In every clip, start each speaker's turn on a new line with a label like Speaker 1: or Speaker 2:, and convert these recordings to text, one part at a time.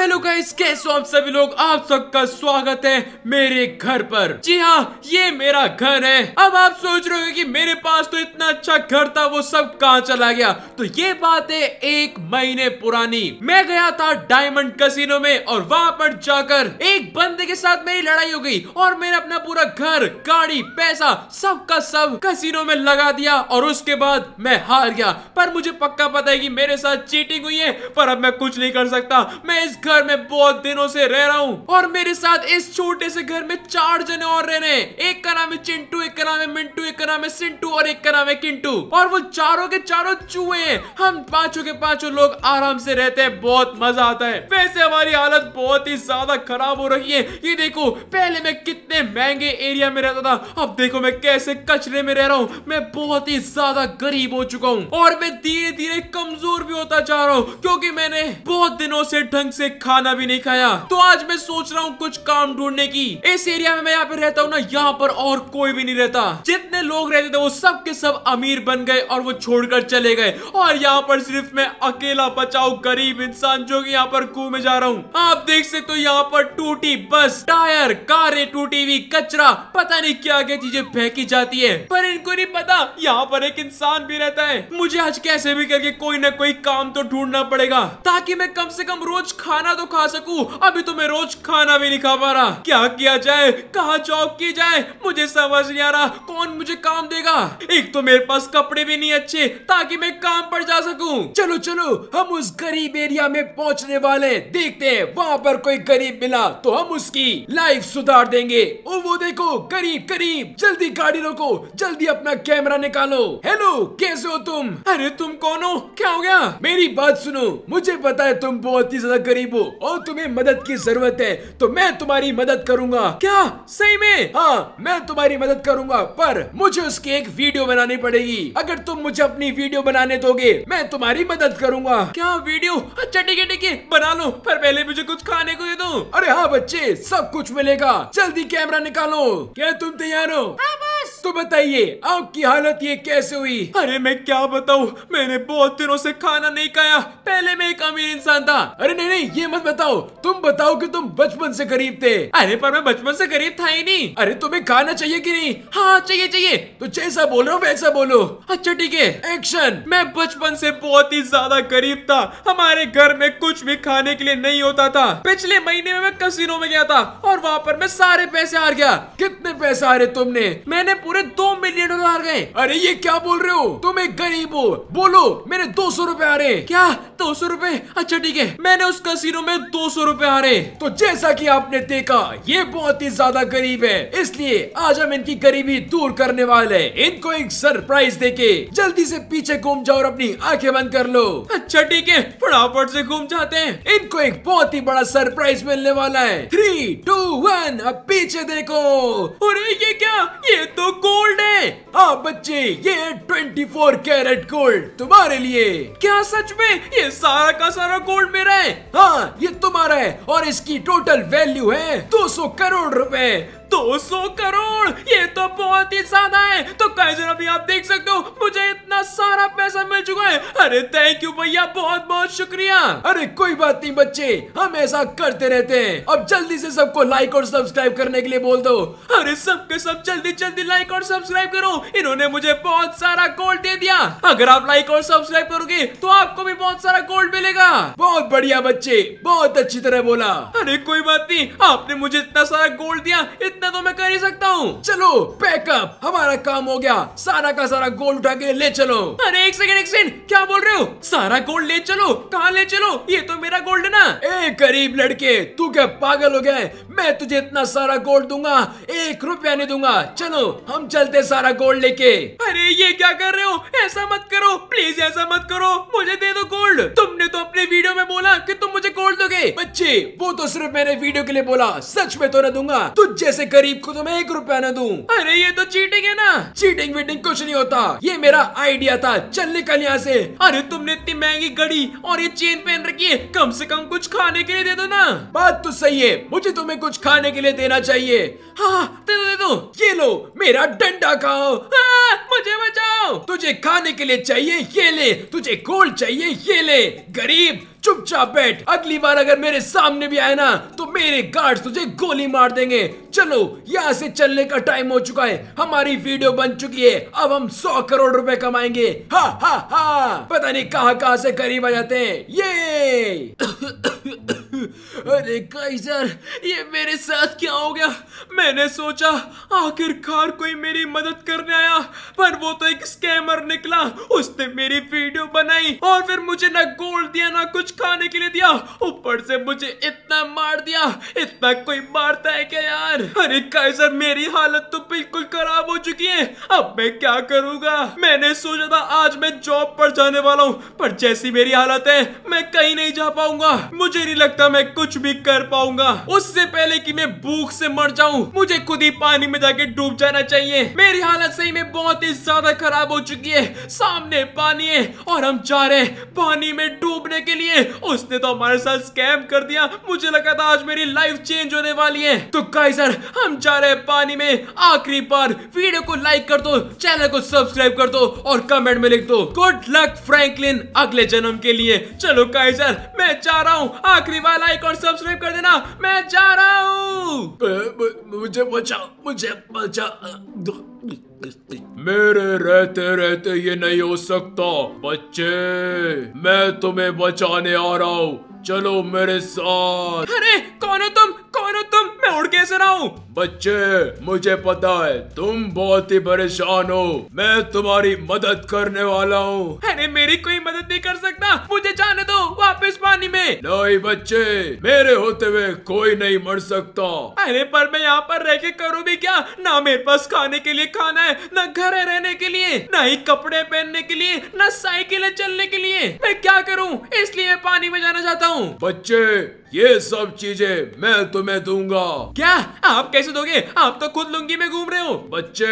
Speaker 1: hello guys कैसे हो आप सभी लोग आप सबका स्वागत है मेरे घर पर जी हाँ ये मेरा घर है अब आप सोच रहे हो कि मेरे पास तो इतना अच्छा घर था वो सब कहाँ चला गया तो ये बात है एक महीने पुरानी मैं गया था डायमंड कसिनो में और वहाँ पर जाकर एक बंदे के साथ मेरी लड़ाई हो गई और मैंने अपना पूरा घर गाड़ी पैसा सब का सब कसिनो में लगा दिया और उसके बाद मैं हार गया पर मुझे पक्का पता है की मेरे साथ चीटिंग हुई है पर अब मैं कुछ नहीं कर सकता मैं इस घर घर में बहुत दिनों से रह रहा हूँ और मेरे साथ इस छोटे से घर में चार जने और रह रहे हैं एक का नाम है चिंटू एक का नाम है मिंटू एक का नाम है सिंटू और एक का नाम है किंटू और वो चारों के चारों चूहे हैं हम पांचों के पांचों लोग आराम से रहते हैं बहुत मजा आता है वैसे हमारी हालत बहुत ही ज्यादा खराब हो रही है ये देखो पहले मैं कितने महंगे एरिया में रहता था अब देखो मैं कैसे कचरे में रह रहा हूँ मैं बहुत ही ज्यादा गरीब हो चुका हूँ और मैं धीरे धीरे कमजोर भी होता जा रहा हूँ क्योंकि मैंने बहुत दिनों से ढंग से खाना भी नहीं खाया तो आज मैं सोच रहा हूँ कुछ काम ढूंढने की इस एरिया में मैं यहाँ पे रहता हूँ ना यहाँ पर और कोई भी नहीं रहता जितने लोग रहते थे वो सब के सब अमीर बन गए और वो छोड़कर चले गए और यहाँ पर सिर्फ मैं अकेला बचाऊ गरीब इंसान जो की यहाँ पर घूमे में जा रहा हूँ आप देख सकते हो यहाँ पर टूटी बस टायर कारे टूटी हुई कचरा पता नहीं क्या क्या चीजें फेंकी जाती है पर इनको नहीं पता यहाँ पर एक इंसान भी रहता है मुझे आज कैसे भी करके कोई ना कोई काम तो ढूंढना पड़ेगा ताकि मैं कम से कम रोज खाना खाना तो खा सकूं अभी तो मैं रोज खाना भी नहीं खा पा रहा क्या किया जाए कहा जॉब की जाए मुझे समझ नहीं आ रहा कौन मुझे काम देगा एक तो मेरे पास कपड़े भी नहीं अच्छे ताकि मैं काम पर जा सकूं चलो चलो हम उस गरीब एरिया में पहुंचने वाले देखते हैं वहाँ पर कोई गरीब मिला तो हम उसकी लाइफ सुधार देंगे ओ वो देखो गरीब गरीब जल्दी गाड़ी रोको जल्दी अपना कैमरा निकालो हेलो कैसे हो तुम अरे तुम कौन हो क्या हो गया मेरी बात सुनो मुझे पता है तुम बहुत ही ज्यादा गरीब हो हो और तुम्हें मदद की जरूरत है तो मैं तुम्हारी मदद करूंगा क्या सही में हाँ मैं तुम्हारी मदद करूंगा पर मुझे उसकी एक वीडियो बनानी पड़ेगी अगर तुम मुझे अपनी वीडियो बनाने दोगे मैं तुम्हारी मदद करूंगा क्या वीडियो अच्छा ठीक है ठीक है बना लो पर पहले मुझे कुछ खाने को दे दो अरे हाँ बच्चे सब कुछ मिलेगा जल्दी कैमरा निकालो क्या तुम तैयार हो हाँ, तो बताइए आपकी हालत ये कैसे हुई अरे मैं क्या बताऊँ मैंने बहुत दिनों से खाना नहीं खाया पहले मैं एक अमीर इंसान था अरे नहीं नहीं ये मत बताओ तुम बताओ कि तुम बचपन से गरीब थे अरे पर मैं बचपन से गरीब था ही नहीं अरे तुम्हें खाना चाहिए कि नहीं हाँ चाहिए चाहिए तो जैसा बोल रहा हूँ वैसा बोलो अच्छा ठीक है एक्शन मैं बचपन से बहुत ही ज्यादा गरीब था हमारे घर में कुछ भी खाने के लिए नहीं होता था पिछले महीने में मैं कसिनो में गया था और वहाँ पर मैं सारे पैसे हार गया कितने पैसे हारे तुमने मैंने पूरे दो मिलियन डॉलर हार गए अरे ये क्या बोल रहे हो तुम एक गरीब हो बोलो मेरे दो सौ रूपए हारे क्या दो सौ रूपए अच्छा ठीक है मैंने उस कसिनो दिनों में दो सौ रूपए हारे तो जैसा कि आपने देखा ये बहुत ही ज्यादा गरीब है इसलिए आज हम इनकी गरीबी दूर करने वाले हैं इनको एक सरप्राइज देके जल्दी से पीछे घूम जाओ और अपनी आंखें बंद कर लो अच्छा ठीक है फटाफट से घूम जाते हैं इनको एक बहुत ही बड़ा सरप्राइज मिलने वाला है थ्री टू वन अब पीछे देखो अरे ये क्या ये तो गोल्ड है हाँ बच्चे ये ट्वेंटी फोर कैरेट गोल्ड तुम्हारे लिए क्या सच में ये सारा का सारा गोल्ड मेरा है हाँ ये तुम्हारा है और इसकी टोटल वैल्यू है 200 करोड़ रुपए 200 करोड़ ये तो बहुत ही ज्यादा है तो गाइस अभी आप देख सकते हो मुझे इतना सारा पैसा मिल चुका है अरे थैंक यू भैया बहुत बहुत शुक्रिया अरे कोई बात नहीं बच्चे हम ऐसा करते रहते हैं अब जल्दी से सबको लाइक और सब्सक्राइब करने के लिए बोल दो अरे सबके सब जल्दी जल्दी लाइक और सब्सक्राइब करो इन्होंने मुझे बहुत सारा गोल्ड दे दिया अगर आप लाइक और सब्सक्राइब करोगे तो आपको भी बहुत सारा गोल्ड मिलेगा बहुत बढ़िया बच्चे बहुत अच्छी तरह बोला अरे कोई बात नहीं आपने मुझे इतना सारा गोल्ड दिया इतना इतना तो मैं कर ही सकता हूँ चलो पैकअप हमारा काम हो गया सारा का सारा गोल्ड उठा के ले चलो अरे एक सेकंड एक सेकंड क्या बोल रहे हो सारा गोल्ड ले चलो कहाँ ले चलो ये तो मेरा गोल्ड है ना ए गरीब लड़के तू क्या पागल हो गया है मैं तुझे इतना सारा गोल्ड दूंगा एक रुपया नहीं दूंगा चलो हम चलते सारा गोल्ड लेके अरे ये क्या कर रहे हो ऐसा मत करो प्लीज ऐसा मत करो मुझे दे दो गोल्ड तुमने तो अपने वीडियो में बोला कि तुम मुझे गोल्ड दोगे बच्चे वो तो सिर्फ मैंने वीडियो के लिए बोला सच में तो न दूंगा तुझ जैसे गरीब को तो मैं एक रुपया न दू अरे ये तो चीटिंग है ना चीटिंग वीटिंग कुछ नहीं होता ये मेरा आइडिया था चल निकल यहाँ से अरे तुमने इतनी महंगी घड़ी और ये चेन पहन रखी है कम से कम कुछ खाने के लिए दे दो ना बात तो सही है मुझे तुम्हें कुछ कुछ खाने के लिए देना चाहिए हाँ दे दो दे दो ये लो मेरा डंडा खाओ हाँ, मुझे बचाओ तुझे खाने के लिए चाहिए ये ले तुझे गोल्ड चाहिए ये ले गरीब चुपचाप बैठ अगली बार अगर मेरे सामने भी आए ना तो मेरे गार्ड तुझे गोली मार देंगे चलो यहाँ से चलने का टाइम हो चुका है हमारी वीडियो बन चुकी है अब हम सौ करोड़ रुपए कमाएंगे हा हा हा पता नहीं कहाँ कहाँ से करीब आ जाते हैं ये अरे काइजर ये मेरे साथ क्या हो गया मैंने सोचा आखिरकार कोई मेरी मदद करने आया पर वो तो एक स्कैमर निकला उसने मेरी वीडियो बनाई और फिर मुझे ना गोल्ड दिया ना कुछ कुछ खाने के लिए दिया ऊपर से मुझे इतना मार दिया इतना कोई मारता है क्या यार अरे कायसर मेरी हालत तो बिल्कुल खराब हो चुकी है अब मैं क्या करूँगा मैंने सोचा था आज मैं जॉब पर जाने वाला हूँ पर जैसी मेरी हालत है मैं कहीं नहीं जा पाऊंगा मुझे नहीं लगता मैं कुछ भी कर पाऊंगा उससे पहले की मैं भूख से मर जाऊँ मुझे खुद ही पानी में जाके डूब जाना चाहिए मेरी हालत सही में बहुत ही ज्यादा खराब हो चुकी है सामने पानी है और हम जा रहे हैं पानी में डूबने के लिए उसने तो हमारे साथ स्कैम कर दिया मुझे लगा था आज मेरी लाइफ चेंज होने वाली है तो गाइस सर हम जा रहे हैं पानी में आखिरी बार वीडियो को लाइक कर दो चैनल को सब्सक्राइब कर दो और कमेंट में लिख दो गुड लक फ्रैंकलिन अगले जन्म के लिए चलो गाइस सर मैं जा रहा हूँ आखिरी बार लाइक और सब्सक्राइब कर देना मैं जा रहा हूँ मुझे बचाओ मुझे बचाओ मेरे रहते रहते ये नहीं हो सकता बच्चे मैं तुम्हें बचाने आ रहा हूँ चलो मेरे साथ अरे कौन हो तुम कौन हो तुम मैं उड़ कैसे रहा हूँ बच्चे मुझे पता है तुम बहुत ही परेशान हो मैं तुम्हारी मदद करने वाला हूँ अरे मेरी कोई मदद नहीं कर सकता मुझे जाने दो वापस पानी में नहीं बच्चे मेरे होते हुए कोई नहीं मर सकता अरे पर मैं यहाँ पर रह के करूँ भी क्या ना मेरे पास खाने के लिए खाना है न घर रहने के लिए न ही कपड़े पहनने के लिए न साइकिल चलने के लिए मैं क्या करूँ इसलिए मैं पानी में जाना चाहता हूँ बच्चे ये सब चीजें मैं तुम्हें दूंगा क्या आप कैसे दोगे आप तो खुद लुंगी में घूम रहे हो बच्चे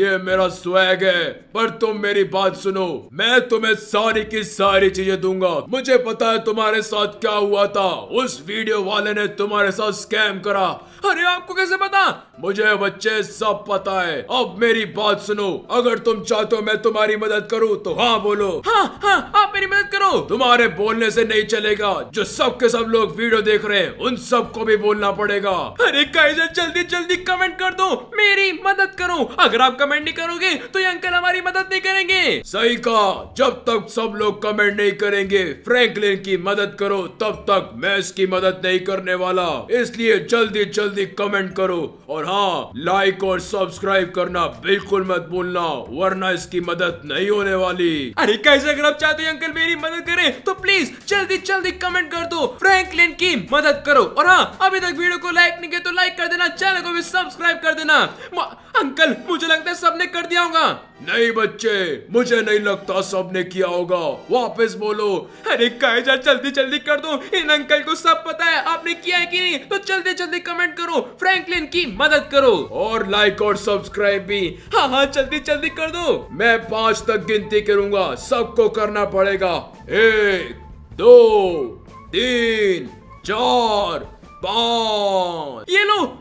Speaker 1: ये मेरा स्वैग है पर तुम मेरी बात सुनो मैं तुम्हें सारी की सारी चीजें दूंगा मुझे पता है तुम्हारे साथ क्या हुआ था उस वीडियो वाले ने तुम्हारे साथ स्कैम करा अरे आपको कैसे पता मुझे बच्चे सब पता है अब मेरी बात सुनो अगर तुम चाहते हो मैं तुम्हारी मदद करूँ तो हाँ बोलो हाँ हाँ आप मेरी मदद करो तुम्हारे बोलने से नहीं चलेगा जो सब के सब लोग वीडियो देख रहे हैं उन सबको भी बोलना पड़ेगा अरे कैसे जल्दी जल्दी कमेंट कर दो मेरी मदद करो अगर आप कमेंट नहीं करोगे तो ये अंकल हमारी मदद नहीं करेंगे सही कहा जब तक सब लोग कमेंट नहीं करेंगे फ्रैंकलिन की मदद करो तब तक मैं इसकी मदद नहीं करने वाला इसलिए जल्दी जल्दी जल्दी कमेंट करो और हाँ लाइक और सब्सक्राइब करना बिल्कुल मत भूलना वरना इसकी मदद नहीं होने वाली अरे कैसे अगर आप चाहते हैं अंकल मेरी मदद करें तो प्लीज जल्दी जल्दी कमेंट कर दो फ्रैंकलिन की मदद करो और हाँ अभी तक वीडियो को लाइक नहीं किया तो लाइक कर देना चैनल को भी सब्सक्राइब कर देना अंकल मुझे लगता है सबने कर दिया होगा नहीं बच्चे मुझे नहीं लगता सबने किया होगा वापस बोलो अरे कायजा जल्दी जल्दी कर दो इन अंकल को सब पता है आपने किया है कि नहीं तो जल्दी जल्दी कमेंट करो फ्रैंकलिन की मदद करो और लाइक और सब्सक्राइब भी हाँ हाँ जल्दी जल्दी कर दो मैं पाँच तक गिनती करूंगा सबको करना पड़ेगा एक दो तीन चार पाँच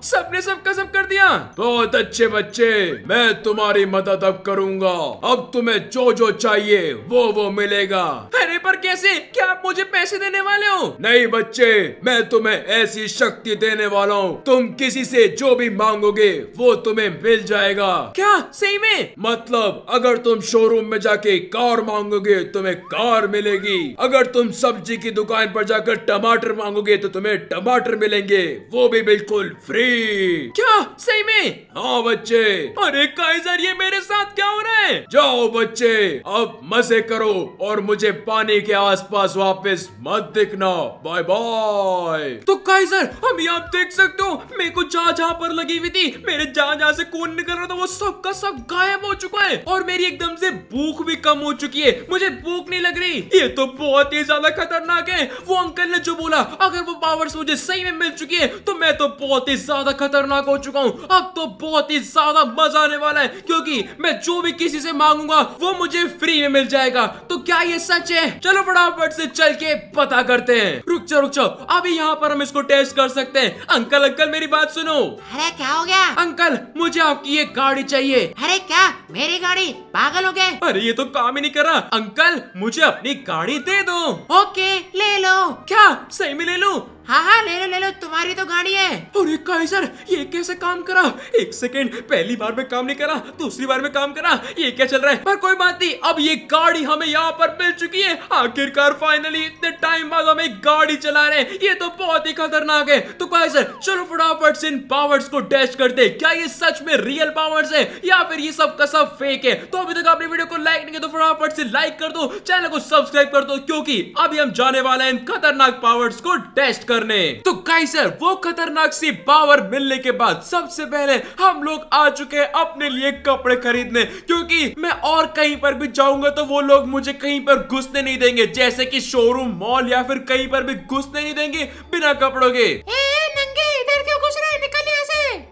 Speaker 1: सबने सबका सब कर दिया बहुत अच्छे बच्चे मैं तुम्हारी मदद अब करूंगा अब तुम्हें जो जो चाहिए वो वो मिलेगा अरे पर कैसे क्या आप मुझे पैसे देने वाले हो नहीं बच्चे मैं तुम्हें ऐसी शक्ति देने वाला हूँ तुम किसी से जो भी मांगोगे वो तुम्हें मिल जाएगा क्या सही में मतलब अगर तुम शोरूम में जाके कार मांगोगे तुम्हें कार मिलेगी अगर तुम सब्जी की दुकान पर जाकर टमाटर मांगोगे तो तुम्हें टमाटर मिलेंगे वो भी बिल्कुल फ्री क्या सही में हाँ बच्चे अरे काइजर ये मेरे साथ क्या हो रहा है जाओ बच्चे अब मजे करो और मुझे पानी के आसपास वापस मत दिखना बाय बाय तो काइजर अभी आप देख सकते हो मेरे को जहाँ जहाँ पर लगी हुई थी मेरे जहाँ जहाँ से कौन निकल रहा था वो सब का सब गायब हो चुका है और मेरी एकदम से भूख भी कम हो चुकी है मुझे भूख नहीं लग रही ये तो बहुत ही ज्यादा खतरनाक है वो अंकल ने जो बोला अगर वो पावर्स मुझे सही में मिल चुकी है तो मैं तो बहुत ही ज्यादा ज्यादा खतरनाक हो चुका हूँ अब तो बहुत ही ज्यादा मजा आने वाला है क्योंकि मैं जो भी किसी से मांगूंगा वो मुझे फ्री में मिल जाएगा तो क्या ये सच है चलो फटाफट से चल के पता करते हैं रुक जाओ रुक जाओ अभी यहाँ पर हम इसको टेस्ट कर सकते हैं अंकल अंकल मेरी बात सुनो अरे क्या हो गया अंकल मुझे आपकी ये गाड़ी चाहिए अरे क्या मेरी गाड़ी पागल हो गए अरे ये तो काम ही नहीं कर रहा अंकल मुझे अपनी गाड़ी दे दो ओके ले लो क्या सही में ले लो हाँ हाँ ले लो ले लो तुम्हारी तो गाड़ी है अरे काई सर ये कैसे काम करा एक सेकेंड पहली बार में काम नहीं करा दूसरी बार में काम करा ये क्या चल रहा है पर कोई बात नहीं अब ये गाड़ी हमें यहाँ पर मिल चुकी है आखिरकार फाइनली इतने टाइम बाद हमें गाड़ी चला रहे ये तो बहुत ही खतरनाक है तो काई सर चलो फटाफट से इन पावर्स को टेस्ट करते क्या ये सच में रियल पावर्स है या फिर ये सब का सब फेक है तो अभी तक आपने वीडियो को लाइक नहीं किया तो फटाफट से लाइक कर दो चैनल को सब्सक्राइब कर दो क्योंकि अभी हम जाने वाले हैं इन खतरनाक पावर्स को टेस्ट कर करने तो काइसर वो खतरनाक सी पावर मिलने के बाद सबसे पहले हम लोग आ चुके हैं अपने लिए कपड़े खरीदने क्योंकि मैं और कहीं पर भी जाऊंगा तो वो लोग मुझे कहीं पर घुसने नहीं देंगे जैसे कि शोरूम मॉल या फिर कहीं पर भी घुसने नहीं देंगे बिना कपड़ों के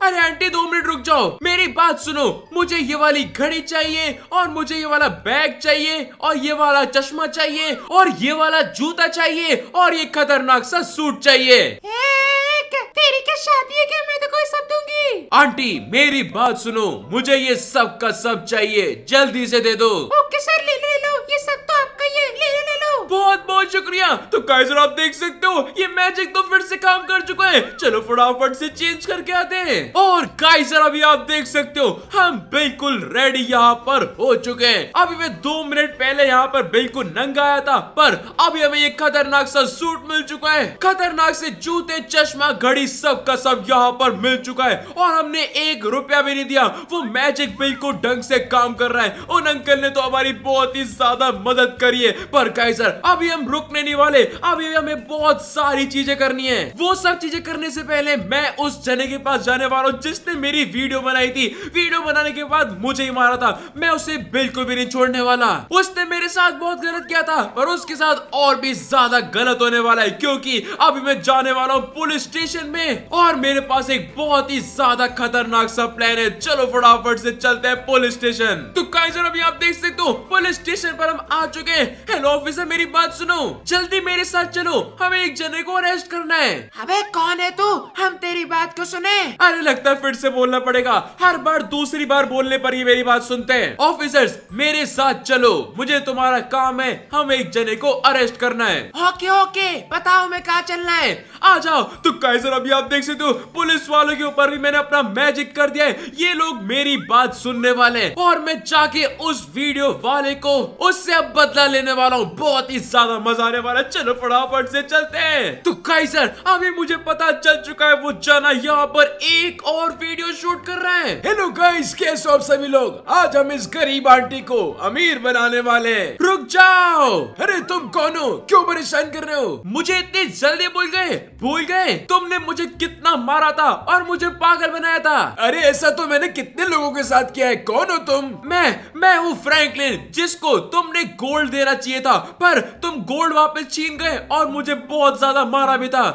Speaker 1: अरे आंटी दो मिनट रुक जाओ मेरी बात सुनो मुझे ये वाली घड़ी चाहिए और मुझे ये वाला बैग चाहिए और ये वाला चश्मा चाहिए और ये वाला जूता चाहिए और ये खतरनाक सा सूट चाहिए एक, तेरी क्या शादी है क्या मैं तो कोई सब दूंगी आंटी मेरी बात सुनो मुझे ये सब का सब चाहिए जल्दी से दे दो ओके सर ले लो ले लो ये सब तो आपका ही है ले ले लो बहुत बहुत शुक्रिया तो काइजर आप देख सकते हो ये मैजिक तो फिर से काम कर चुका है चलो फटाफट से चेंज करके आते हैं और काइजर अभी आप देख सकते हो हम बिल्कुल रेडी यहाँ पर हो चुके हैं अभी मैं दो मिनट पहले यहाँ पर बिल्कुल नंगा आया था पर अभी हमें ये खतरनाक सा सूट मिल चुका है खतरनाक से जूते चश्मा घड़ी सब का सब यहाँ पर मिल चुका है और हमने एक रुपया भी नहीं दिया वो मैजिक बिल्कुल ढंग से काम कर रहा है उन अंकल ने तो हमारी बहुत ही ज्यादा मदद करी है पर काइजर अभी हम रुकने नहीं वाले अभी हमें बहुत सारी चीजें करनी है वो सब चीजें करने से पहले मैं उस जने के पास जाने वाला हूँ जिसने मेरी वीडियो बनाई थी वीडियो बनाने के बाद मुझे ही मारा था मैं उसे बिल्कुल भी नहीं छोड़ने वाला उसने मेरे साथ बहुत गलत किया था और उसके साथ और भी ज्यादा गलत होने वाला है क्योंकि अभी मैं जाने वाला हूँ पुलिस स्टेशन में और मेरे पास एक बहुत ही ज्यादा खतरनाक सा प्लान है चलो फटाफट से चलते हैं पुलिस स्टेशन तो कई अभी आप देख सकते हो पुलिस स्टेशन पर हम आ चुके हैं हेलो ऑफिसर मेरी बात सुनो सुनो जल्दी मेरे साथ चलो हमें एक जने को अरेस्ट करना है अबे कौन है तू हम तेरी बात को सुने अरे लगता है फिर से बोलना पड़ेगा हर बार दूसरी बार बोलने पर ही मेरी बात सुनते हैं ऑफिसर्स मेरे साथ चलो मुझे तुम्हारा काम है हम एक जने को अरेस्ट करना है ओके ओके बताओ मैं कहा चलना है आ जाओ तो कैसर अभी आप देख सकते हो पुलिस वालों के ऊपर भी मैंने अपना मैजिक कर दिया है ये लोग मेरी बात सुनने वाले और मैं जाके उस वीडियो वाले को उससे अब बदला लेने वाला हूँ बहुत ही ज्यादा मजा आने वाला चलो फटाफट से चलते हैं तो कई सर अभी मुझे पता चल चुका है वो जाना यहाँ पर एक और वीडियो शूट कर रहा है हेलो गाइस कैसे हो आप सभी लोग आज हम इस गरीब आंटी को अमीर बनाने वाले रुक जाओ अरे तुम कौन हो क्यों परेशान कर रहे हो मुझे इतनी जल्दी भूल गए भूल गए तुमने मुझे कितना मारा था और मुझे पागल बनाया था अरे ऐसा तो मैंने कितने लोगों के साथ किया है कौन हो तुम मैं मैं हूँ फ्रैंकलिन जिसको तुमने गोल्ड देना चाहिए था पर तुम गोल्ड वापस छीन गए और मुझे बहुत ज्यादा मारा भी था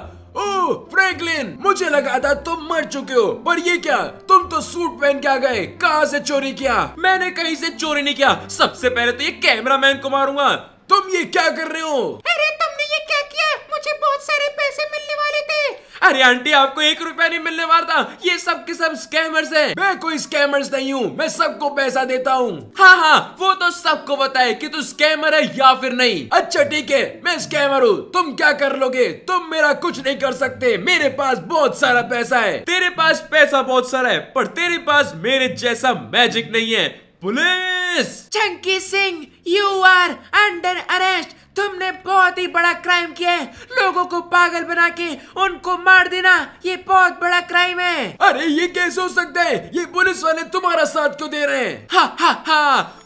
Speaker 1: फ्रैंकलिन मुझे लगा था तुम मर चुके हो पर ये क्या तुम तो सूट पहन के आ गए कहा से चोरी किया मैंने कहीं से चोरी नहीं किया सबसे पहले तो ये कैमरा मैन को मारूंगा तुम ये क्या कर रहे हो अरे तुमने ये क्या किया मुझे बहुत सारे पैसे मिलने वाले थे अरे आंटी आपको एक रुपया नहीं मिलने वाला था ये सब के सब स्कैमर्स है मैं कोई स्कैमर्स नहीं हूँ मैं सबको पैसा देता हूँ हाँ हाँ वो तो सबको बताए कि तू स्कैमर है या फिर नहीं अच्छा ठीक है मैं स्कैमर हूँ तुम क्या कर लोगे तुम मेरा कुछ नहीं कर सकते मेरे पास बहुत सारा पैसा है तेरे पास पैसा बहुत सारा है पर तेरे पास मेरे जैसा मैजिक नहीं है police Chunky Singh you are under arrest तुमने बहुत ही बड़ा क्राइम किया है लोगों को पागल बना के उनको मार देना ये बहुत बड़ा क्राइम है अरे ये कैसे हो सकता है ये पुलिस वाले तुम्हारा साथ क्यों दे रहे हैं हा हा हा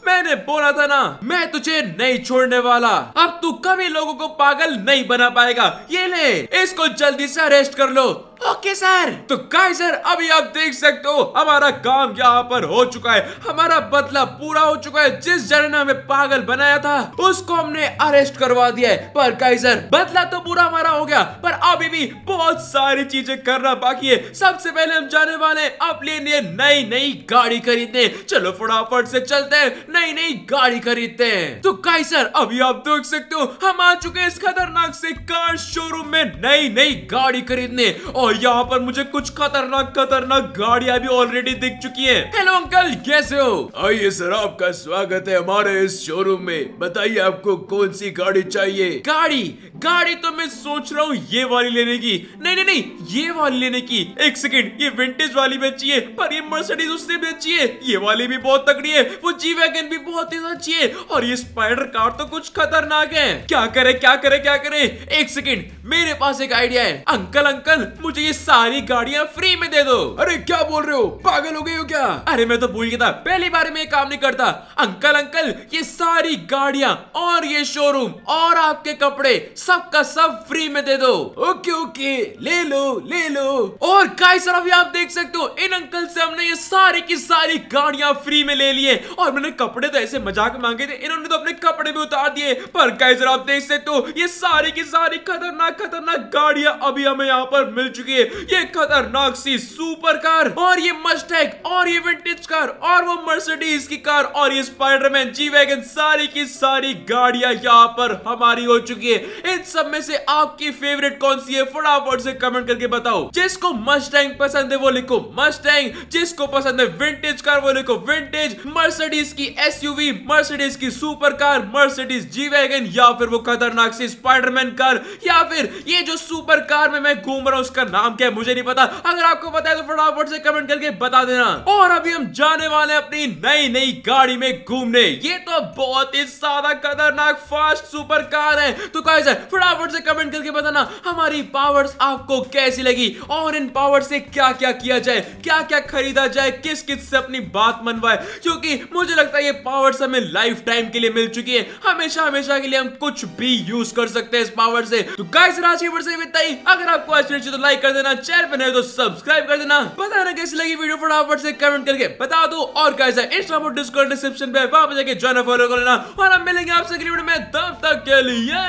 Speaker 1: मैंने बोला था ना मैं तुझे नहीं छोड़ने वाला अब तू कभी लोगों को पागल नहीं बना पाएगा ये ले इसको जल्दी से अरेस्ट कर लो ओके सर तो गाइस सर अभी आप देख सकते हो हमारा काम यहाँ पर हो चुका है हमारा बदला पूरा हो चुका है जिस जन ने हमें पागल पागल बनाया था उसको हमने अरेस्ट करवा दिया है पर काइजर बदला तो बुरा मारा हो गया पर अभी भी बहुत सारी चीजें करना बाकी है सबसे पहले हम जाने वाले अपने लिए नई नई गाड़ी खरीदने चलो फटाफट से चलते हैं नई नई गाड़ी खरीदते हैं तो काइजर अभी आप देख सकते हो हम आ चुके हैं इस खतरनाक से कार शोरूम में नई नई गाड़ी खरीदने और यहाँ पर मुझे कुछ खतरनाक खतरनाक गाड़िया भी ऑलरेडी दिख चुकी है हेलो अंकल कैसे हो आइए सर आपका स्वागत है हमारे इस शोरूम शोरूम में बताइए आपको कौन सी गाड़ी चाहिए गाड़ी गाड़ी तो मैं सोच रहा हूँ ये वाली लेने की नहीं नहीं नहीं ये वाली लेने की एक सेकंड ये विंटेज वाली भी अच्छी है पर ये मर्सिडीज उससे भी अच्छी है ये वाली भी बहुत तगड़ी है वो जी वैगन भी बहुत ही अच्छी है और ये स्पाइडर कार तो कुछ खतरनाक है क्या करे क्या करे क्या करे एक सेकेंड मेरे पास एक आइडिया है अंकल अंकल मुझे ये सारी गाड़ियाँ फ्री में दे दो अरे क्या बोल रहे हो पागल हो गए हो क्या अरे मैं तो भूल गया था पहली बार में काम नहीं करता अंकल अंकल ये सारी गाड़ियाँ और ये शोरूम और आपके कपड़े सब का सब फ्री में दे दो ओके ओके ले लो ले लो और गाइस अभी आप देख सकते हो इन अंकल से हमने ये सारी की सारी गाड़ियां फ्री में ले लिए और मैंने कपड़े तो ऐसे मजाक मांगे थे इन्होंने तो अपने कपड़े भी उतार दिए पर गाइस आप देख सकते हो ये सारी की सारी खतरनाक खतरनाक गाड़िया अभी हमें यहाँ पर मिल चुकी है ये खतरनाक सी सुपर कार और ये मस्टैग और ये विंटेज कार और वो मर्सिडीज की कार और ये स्पाइडरमैन जी वैगन सारी की सारी गाड़ियां यहाँ पर हमारी हो चुकी है इन सब में से आपकी फेवरेट कौन सी है फटाफट से कमेंट करके बताओ जिसको मस्टैंग पसंद है वो लिखो मस्टैंग जिसको पसंद है विंटेज कार वो लिखो विंटेज मर्सिडीज की एसयूवी मर्सिडीज की super car Mercedes G wagon या फिर वो खतरनाक सी स्पाइडरमैन कार या फिर ये जो सुपर कार में मैं घूम रहा हूँ उसका नाम क्या है मुझे नहीं पता अगर आपको पता है तो फटाफट से कमेंट करके बता देना और अभी हम जाने वाले अपनी नई नई गाड़ी में घूमने ये तो अब बहुत ही ज्यादा खतरनाक फास्ट सुपर कार है तो गाइस फटाफट से कमेंट करके बताना हमारी पावर्स आपको कैसी लगी और इन पावर से क्या क्या किया जाए क्या क्या खरीदा जाए किस किस से अपनी बात मनवाए क्योंकि मुझे लगता है ये पावर्स हमें लाइफ टाइम के लिए मिल चुकी है हमेशा हमेशा के लिए हम कुछ भी यूज कर सकते हैं इस पावर से तो गाइस राशि पर से बताइए अगर आपको अच्छी अच्छी तो लाइक कर देना चैनल पर नहीं तो सब्सक्राइब कर देना बताना कैसी लगी वीडियो फटाफट से कमेंट करके बता दो और कैसे इंस्टा और डिस्क्रिप्शन पे वहां पर जाके ज्वाइन फॉलो लेना और हम मिलेंगे आपसे अगली वीडियो में तब तक के लिए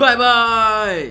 Speaker 1: बाय बाय